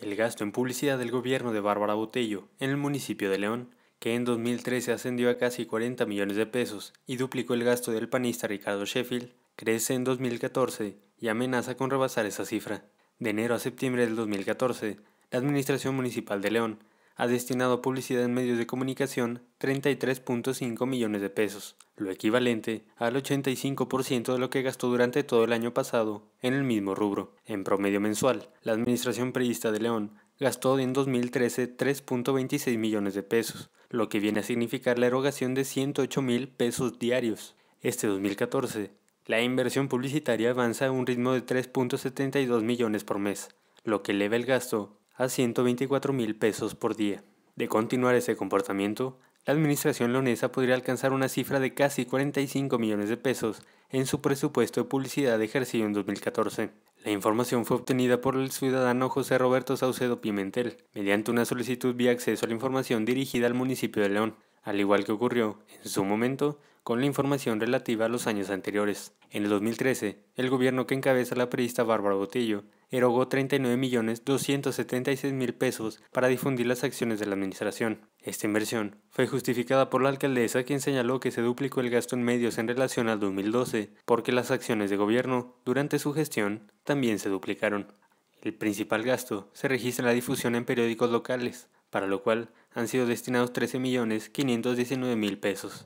El gasto en publicidad del gobierno de Bárbara Botello en el municipio de León, que en 2013 ascendió a casi 40 millones de pesos y duplicó el gasto del panista Ricardo Sheffield, crece en 2014 y amenaza con rebasar esa cifra. De enero a septiembre del 2014, la Administración Municipal de León ha destinado a publicidad en medios de comunicación 33.5 millones de pesos, lo equivalente al 85% de lo que gastó durante todo el año pasado en el mismo rubro. En promedio mensual, la Administración prevista de León gastó en 2013 3.26 millones de pesos, lo que viene a significar la erogación de 108 mil pesos diarios. Este 2014, la inversión publicitaria avanza a un ritmo de 3.72 millones por mes, lo que eleva el gasto a 124 mil pesos por día. De continuar ese comportamiento, la administración leonesa podría alcanzar una cifra de casi 45 millones de pesos en su presupuesto de publicidad ejercido en 2014. La información fue obtenida por el ciudadano José Roberto Saucedo Pimentel, mediante una solicitud vía acceso a la información dirigida al municipio de León, al igual que ocurrió, en su momento, con la información relativa a los años anteriores. En el 2013, el gobierno que encabeza la periodista Bárbara Botillo, erogó 39.276.000 pesos para difundir las acciones de la administración. Esta inversión fue justificada por la alcaldesa quien señaló que se duplicó el gasto en medios en relación al 2012 porque las acciones de gobierno durante su gestión también se duplicaron. El principal gasto se registra en la difusión en periódicos locales, para lo cual han sido destinados 13.519.000 pesos.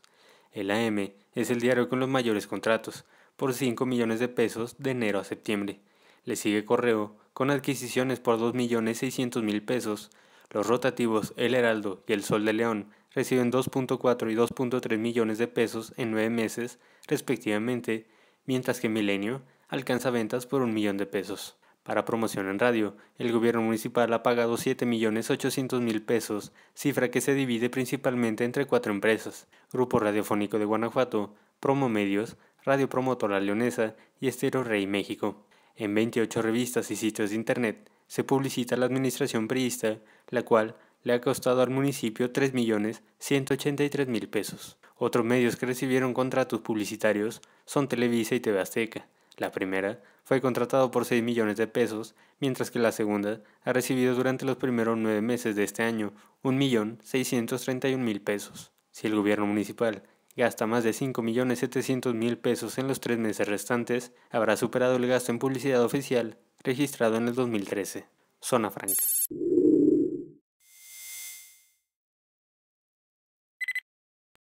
El AM es el diario con los mayores contratos, por 5 millones de pesos de enero a septiembre. Le sigue Correo, con adquisiciones por dos millones seiscientos mil pesos. Los rotativos El Heraldo y El Sol de León reciben 2.4 y 2.3 millones de pesos en 9 meses, respectivamente, mientras que Milenio alcanza ventas por un millón de pesos. Para promoción en radio, el gobierno municipal ha pagado 7.800.000 pesos, cifra que se divide principalmente entre cuatro empresas, Grupo Radiofónico de Guanajuato, Promo Medios, Radio Promotora Leonesa y Estero Rey México. En 28 revistas y sitios de Internet se publicita la administración priista, la cual le ha costado al municipio 3.183.000 pesos. Otros medios que recibieron contratos publicitarios son Televisa y TV Azteca. La primera fue contratado por 6 millones de pesos, mientras que la segunda ha recibido durante los primeros nueve meses de este año 1.631.000 pesos. Si el gobierno municipal gasta más de 5.700.000 pesos en los tres meses restantes, habrá superado el gasto en publicidad oficial registrado en el 2013. Zona Franca.